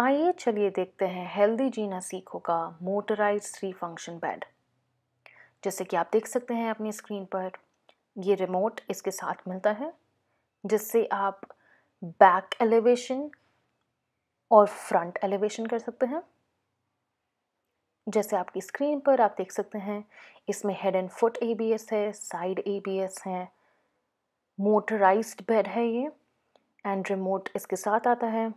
आइए चलिए देखते हैं हेल्दी जीना सीखो का मोटराइज थ्री फंक्शन बेड जैसे कि आप देख सकते हैं अपनी स्क्रीन पर ये रिमोट इसके साथ मिलता है जिससे आप बैक एलिवेशन और फ्रंट एलिवेशन कर सकते हैं जैसे आपकी स्क्रीन पर आप देख सकते हैं इसमें हेड एंड फुट एबीएस है साइड एबीएस है मोटराइज्ड बेड है ये एंड रिमोट इसके साथ आता है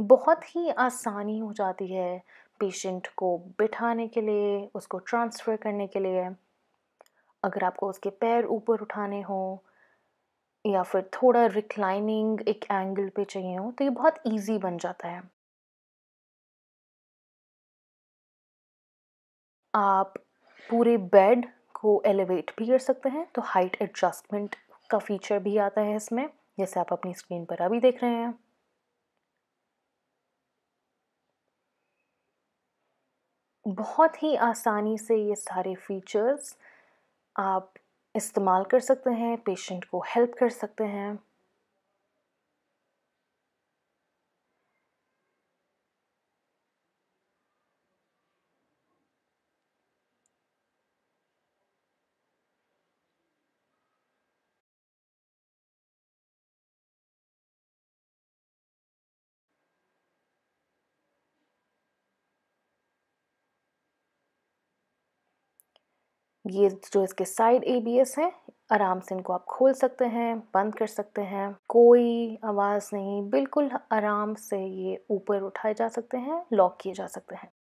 बहुत ही आसानी हो जाती है पेशेंट को बिठाने के लिए उसको ट्रांसफ़र करने के लिए अगर आपको उसके पैर ऊपर उठाने हो या फिर थोड़ा रिक्लाइनिंग एक एंगल पे चाहिए हो तो ये बहुत इजी बन जाता है आप पूरे बेड को एलिवेट भी कर सकते हैं तो हाइट एडजस्टमेंट का फीचर भी आता है इसमें जैसे आप अपनी स्क्रीन पर अभी देख रहे हैं बहुत ही आसानी से ये सारे फीचर्स आप इस्तेमाल कर सकते हैं पेशेंट को हेल्प कर सकते हैं ये जो इसके साइड एबीएस हैं आराम से इनको आप खोल सकते हैं बंद कर सकते हैं कोई आवाज़ नहीं बिल्कुल आराम से ये ऊपर उठाए जा सकते हैं लॉक किए जा सकते हैं